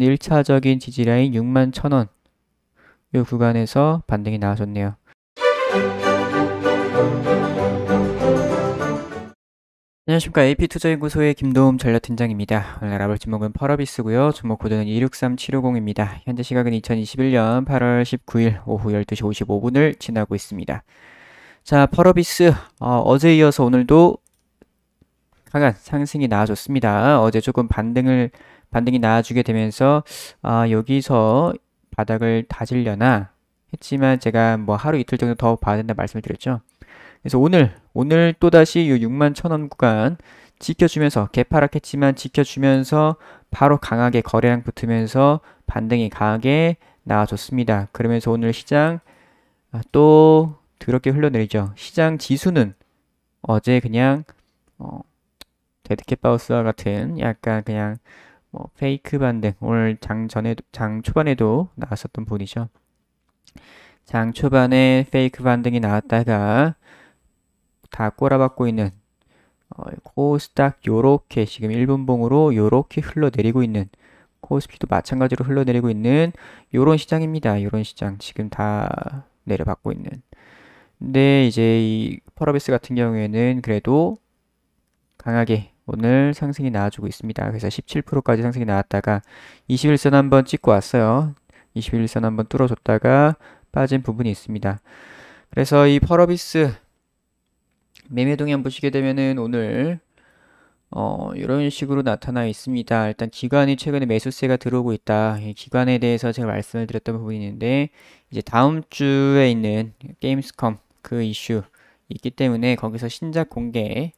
1차적인 지지라인 6만 1000원 이 구간에서 반등이 나왔었네요 안녕하십니까. AP투자연구소의 김도움 전략팀장입니다. 오늘 알아볼 종목은 펄어비스고요. 종목 코드는 263750입니다. 현재 시각은 2021년 8월 19일 오후 12시 55분을 지나고 있습니다. 자, 펄어비스 어, 제 이어서 오늘도 강한 상승이 나와줬습니다. 어제 조금 반등을 반등이 나아주게 되면서 아, 여기서 바닥을 다질려나 했지만 제가 뭐 하루 이틀 정도 더 봐야 된다 말씀을 드렸죠. 그래서 오늘 오늘 또다시 이 6만 천원 구간 지켜주면서 개파락했지만 지켜주면서 바로 강하게 거래량 붙으면서 반등이 강하게 나와줬습니다. 그러면서 오늘 시장 아, 또 드럽게 흘러내리죠. 시장 지수는 어제 그냥 어, 데드캣 바우스와 같은 약간 그냥 뭐 페이크 반등 오늘 장 전에 장 초반에도 나왔었던 분이죠. 장 초반에 페이크 반등이 나왔다가 다 꼬라박고 있는 어, 코스닥 요렇게 지금 1분봉으로 요렇게 흘러내리고 있는 코스피도 마찬가지로 흘러내리고 있는 요런 시장입니다. 요런 시장 지금 다 내려받고 있는 근데 이제 이 펄어비스 같은 경우에는 그래도 강하게 오늘 상승이 나와주고 있습니다. 그래서 17%까지 상승이 나왔다가 21선 한번 찍고 왔어요. 21선 한번 뚫어줬다가 빠진 부분이 있습니다. 그래서 이 펄어비스 매매 동향 보시게 되면은 오늘 어, 이런 식으로 나타나 있습니다. 일단 기관이 최근에 매수세가 들어오고 있다. 이 기관에 대해서 제가 말씀을 드렸던 부분이 있는데 이제 다음 주에 있는 게임스컴 그 이슈 있기 때문에 거기서 신작 공개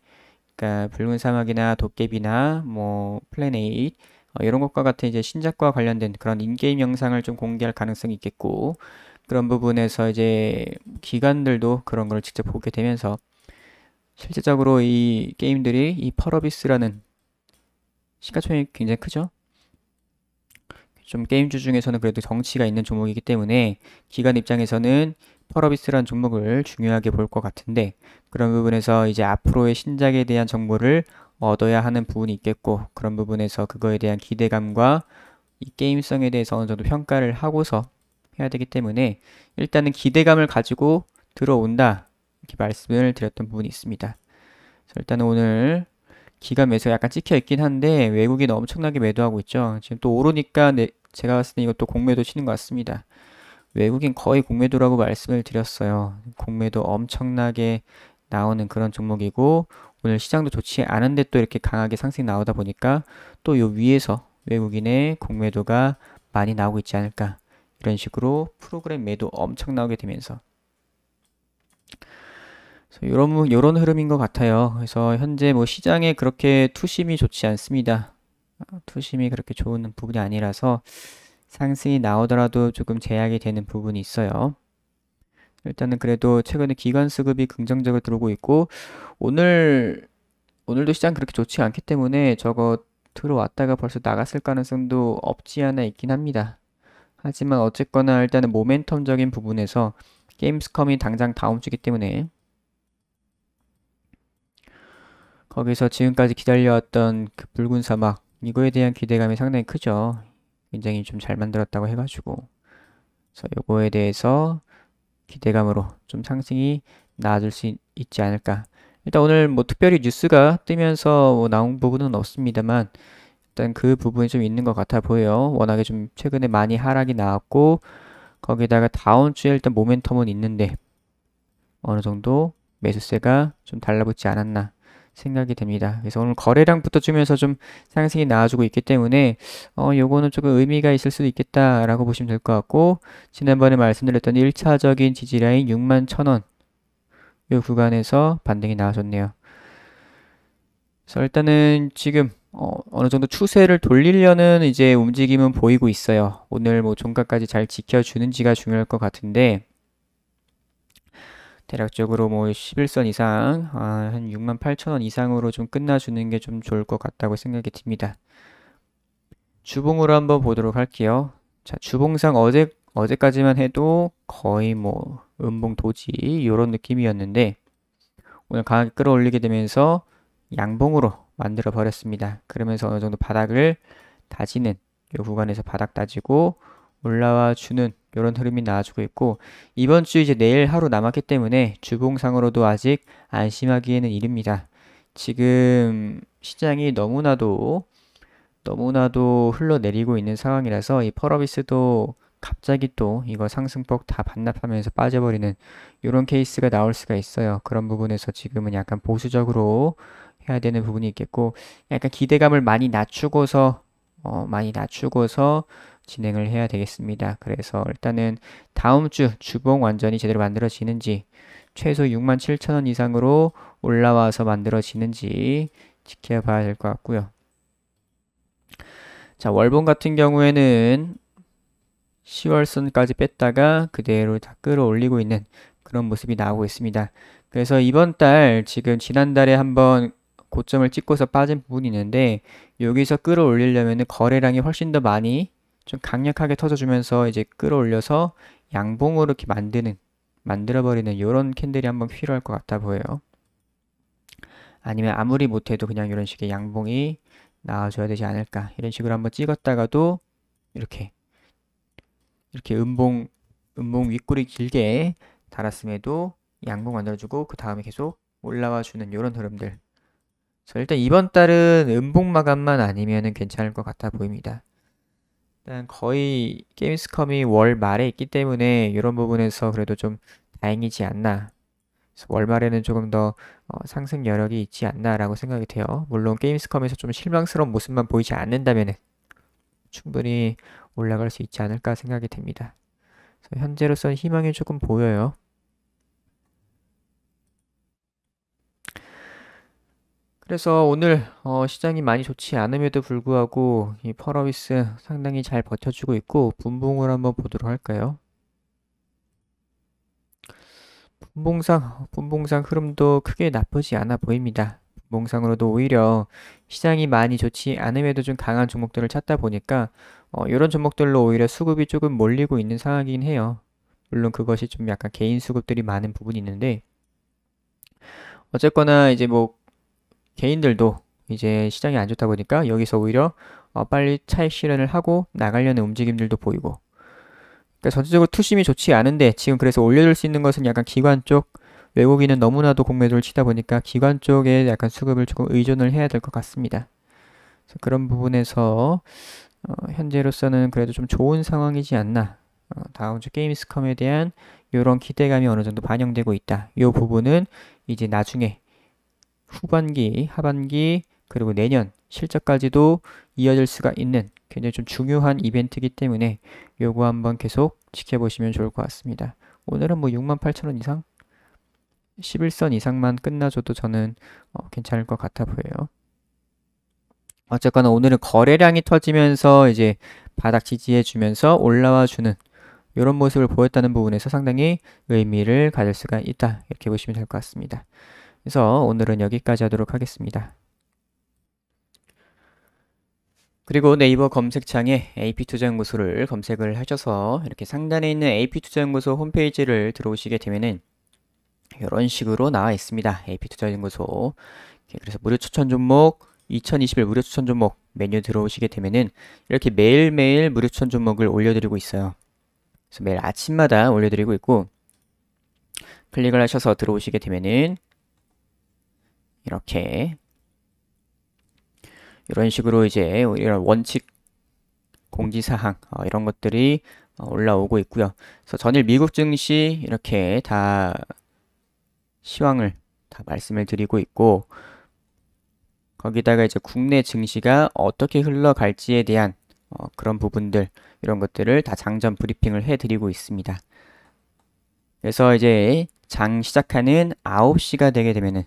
그러니까 붉은 사막이나 도깨비나 뭐 플래닛 어, 이런 것과 같은 이제 신작과 관련된 그런 인게임 영상을 좀 공개할 가능성이 있겠고 그런 부분에서 이제 기관들도 그런 걸 직접 보게 되면서 실제적으로 이 게임들이 이 펄어비스라는 시가총액이 굉장히 크죠. 좀 게임주 중에서는 그래도 정치가 있는 종목이기 때문에 기관 입장에서는 펄어비스란 종목을 중요하게 볼 것 같은데 그런 부분에서 이제 앞으로의 신작에 대한 정보를 얻어야 하는 부분이 있겠고 그런 부분에서 그거에 대한 기대감과 이 게임성에 대해서 어느 정도 평가를 하고서 해야 되기 때문에 일단은 기대감을 가지고 들어온다 이렇게 말씀을 드렸던 부분이 있습니다. 일단은 오늘 기간 매수 약간 찍혀 있긴 한데 외국인 엄청나게 매도하고 있죠. 지금 또 오르니까 네, 제가 봤을 때 이것도 공매도 치는 것 같습니다. 외국인 거의 공매도라고 말씀을 드렸어요. 공매도 엄청나게 나오는 그런 종목이고 오늘 시장도 좋지 않은데 또 이렇게 강하게 상승 나오다 보니까 또요 위에서 외국인의 공매도가 많이 나오고 있지 않을까 이런 식으로 프로그램 매도 엄청 나게 되면서 이런 이런 흐름인 것 같아요. 그래서 현재 뭐 시장에 그렇게 투심이 좋지 않습니다. 어, 투심이 그렇게 좋은 부분이 아니라서 상승이 나오더라도 조금 제약이 되는 부분이 있어요. 일단은 그래도 최근에 기관 수급이 긍정적으로 들어오고 있고 오늘 오늘도 시장 그렇게 좋지 않기 때문에 저거 들어왔다가 벌써 나갔을 가능성도 없지 않아 있긴 합니다. 하지만 어쨌거나 일단은 모멘텀적인 부분에서 게임스컴이 당장 다음 주기 때문에 거기서 지금까지 기다려왔던 그 붉은 사막 이거에 대한 기대감이 상당히 크죠. 굉장히 좀 잘 만들었다고 해가지고 그래서 요거에 대해서 기대감으로 좀 상승이 나아질 수 있지 않을까. 일단 오늘 뭐 특별히 뉴스가 뜨면서 뭐 나온 부분은 없습니다만 일단 그 부분이 좀 있는 것 같아 보여요. 워낙에 좀 최근에 많이 하락이 나왔고 거기다가 다음 주에 일단 모멘텀은 있는데 어느 정도 매수세가 좀 달라붙지 않았나. 생각이 됩니다. 그래서 오늘 거래량부터 주면서 좀 상승이 나와주고 있기 때문에 어, 요거는 조금 의미가 있을 수도 있겠다라고 보시면 될 것 같고 지난번에 말씀드렸던 1차적인 지지라인 6만 1000원 요 구간에서 반등이 나와줬네요. 그래서 일단은 지금 어, 어느 정도 추세를 돌리려는 이제 움직임은 보이고 있어요. 오늘 뭐 종가까지 잘 지켜주는지가 중요할 것 같은데 대략적으로 뭐 11선 이상, 아, 한 6만 8천 원 이상으로 좀 끝나주는 게 좀 좋을 것 같다고 생각이 듭니다. 주봉으로 한번 보도록 할게요. 자, 주봉상 어제, 어제까지만 해도 거의 뭐 음봉 도지, 이런 느낌이었는데, 오늘 강하게 끌어올리게 되면서 양봉으로 만들어 버렸습니다. 그러면서 어느 정도 바닥을 다지는 이 구간에서 바닥 다지고 올라와 주는 이런 흐름이 나와주고 있고 이번 주 이제 내일 하루 남았기 때문에 주봉상으로도 아직 안심하기에는 이릅니다. 지금 시장이 너무나도 너무나도 흘러내리고 있는 상황이라서 이 펄어비스도 갑자기 또 이거 상승폭 다 반납하면서 빠져버리는 이런 케이스가 나올 수가 있어요. 그런 부분에서 지금은 약간 보수적으로 해야 되는 부분이 있겠고 약간 기대감을 많이 낮추고서 어, 많이 낮추고서 진행을 해야 되겠습니다. 그래서 일단은 다음 주 주봉 완전히 제대로 만들어지는지 최소 6만 7천 원 이상으로 올라와서 만들어지는지 지켜봐야 될 것 같고요. 자 월봉 같은 경우에는 10월선까지 뺐다가 그대로 다 끌어올리고 있는 그런 모습이 나오고 있습니다. 그래서 이번 달 지금 지난달에 한번 고점을 찍고서 빠진 부분이 있는데 여기서 끌어올리려면 거래량이 훨씬 더 많이 좀 강력하게 터져주면서 이제 끌어올려서 양봉으로 이렇게 만드는 만들어버리는 이런 캔들이 한번 필요할 것 같아 보여요. 아니면 아무리 못해도 그냥 이런 식의 양봉이 나와줘야 되지 않을까 이런 식으로 한번 찍었다가도 이렇게 이렇게 은봉은봉 윗골이 길게 달았음에도 양봉 만들어주고 그 다음에 계속 올라와주는 이런 흐름들 그래서 일단 이번 달은 은봉 마감만 아니면 괜찮을 것 같아 보입니다. 일단 거의 게임스컴이 월 말에 있기 때문에 이런 부분에서 그래도 좀 다행이지 않나. 월말에는 조금 더 어, 상승 여력이 있지 않나라고 생각이 돼요. 물론 게임스컴에서 좀 실망스러운 모습만 보이지 않는다면 충분히 올라갈 수 있지 않을까 생각이 됩니다. 현재로서는 희망이 조금 보여요. 그래서 오늘 어, 시장이 많이 좋지 않음에도 불구하고 이펄어비스 상당히 잘 버텨주고 있고 분봉을 한번 보도록 할까요? 분봉상 분봉상 흐름도 크게 나쁘지 않아 보입니다. 분봉상으로도 오히려 시장이 많이 좋지 않음에도 좀 강한 종목들을 찾다 보니까 어, 이런 종목들로 오히려 수급이 조금 몰리고 있는 상황이긴 해요. 물론 그것이 좀 약간 개인 수급들이 많은 부분이 있는데 어쨌거나 이제 뭐 개인들도 이제 시장이 안 좋다 보니까 여기서 오히려 어, 빨리 차익 실현을 하고 나가려는 움직임들도 보이고 그러니까 전체적으로 투심이 좋지 않은데 지금 그래서 올려줄 수 있는 것은 약간 기관 쪽 외국인은 너무나도 공매도를 치다 보니까 기관 쪽에 약간 수급을 조금 의존을 해야 될 것 같습니다. 그래서 그런 부분에서 어, 현재로서는 그래도 좀 좋은 상황이지 않나 어, 다음 주 게임스컴에 대한 이런 기대감이 어느 정도 반영되고 있다. 이 부분은 이제 나중에 후반기, 하반기, 그리고 내년 실적까지도 이어질 수가 있는 굉장히 좀 중요한 이벤트이기 때문에 요거 한번 계속 지켜보시면 좋을 것 같습니다. 오늘은 뭐 68,000원 이상 11선 이상만 끝나줘도 저는 어, 괜찮을 것 같아 보여요. 어쨌거나 오늘은 거래량이 터지면서 이제 바닥 지지해주면서 올라와주는 이런 모습을 보였다는 부분에서 상당히 의미를 가질 수가 있다. 이렇게 보시면 될 것 같습니다. 그래서 오늘은 여기까지 하도록 하겠습니다. 그리고 네이버 검색창에 AP투자연구소를 검색을 하셔서 이렇게 상단에 있는 AP투자연구소 홈페이지를 들어오시게 되면은 이런 식으로 나와 있습니다. AP투자연구소 그래서 무료 추천 종목 2021 무료 추천 종목 메뉴 들어오시게 되면은 이렇게 매일매일 무료 추천 종목을 올려드리고 있어요. 그래서 매일 아침마다 올려드리고 있고 클릭을 하셔서 들어오시게 되면은 이렇게 이런 식으로 이제 이런 원칙 공지사항 어, 이런 것들이 어, 올라오고 있고요. 그래서 전일 미국 증시 이렇게 다 시황을 다 말씀을 드리고 있고 거기다가 이제 국내 증시가 어떻게 흘러갈지에 대한 어, 그런 부분들 이런 것들을 다 장전 브리핑을 해드리고 있습니다. 그래서 이제 장 시작하는 9시가 되게 되면은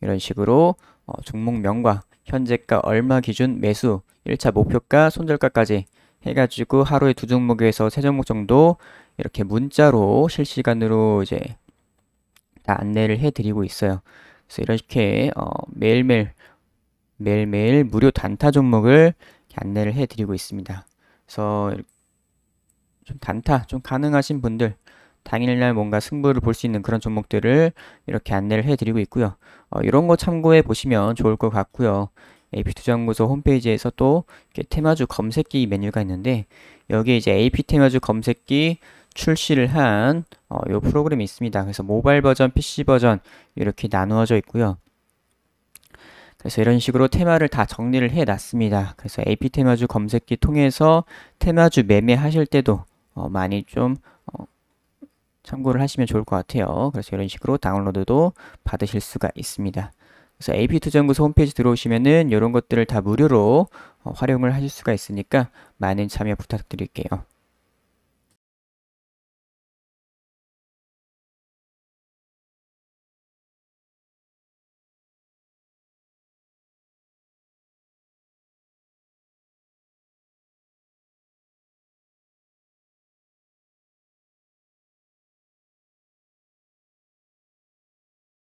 이런 식으로 어, 종목명과 현재가 얼마 기준 매수, 1차 목표가, 손절가까지 해가지고 하루에 두 종목에서 세 종목 정도 이렇게 문자로 실시간으로 이제 다 안내를 해드리고 있어요. 그래서 이렇게 어, 매일매일 매일매일 무료 단타 종목을 안내를 해드리고 있습니다. 그래서 좀 단타 좀 가능하신 분들 당일날 뭔가 승부를 볼 수 있는 그런 종목들을 이렇게 안내를 해드리고 있고요. 어, 이런 거 참고해 보시면 좋을 것 같고요. AP투자연구소 홈페이지에서 또 테마주 검색기 메뉴가 있는데 여기에 이제 AP 테마주 검색기 출시를 한이 어, 프로그램이 있습니다. 그래서 모바일 버전, PC 버전 이렇게 나누어져 있고요. 그래서 이런 식으로 테마를 다 정리를 해 놨습니다. 그래서 AP 테마주 검색기 통해서 테마주 매매하실 때도 어, 많이 좀 참고를 하시면 좋을 것 같아요. 그래서 이런 식으로 다운로드도 받으실 수가 있습니다. 그래서 AP투자연구소 홈페이지 들어오시면은 이런 것들을 다 무료로 어, 활용을 하실 수가 있으니까 많은 참여 부탁드릴게요.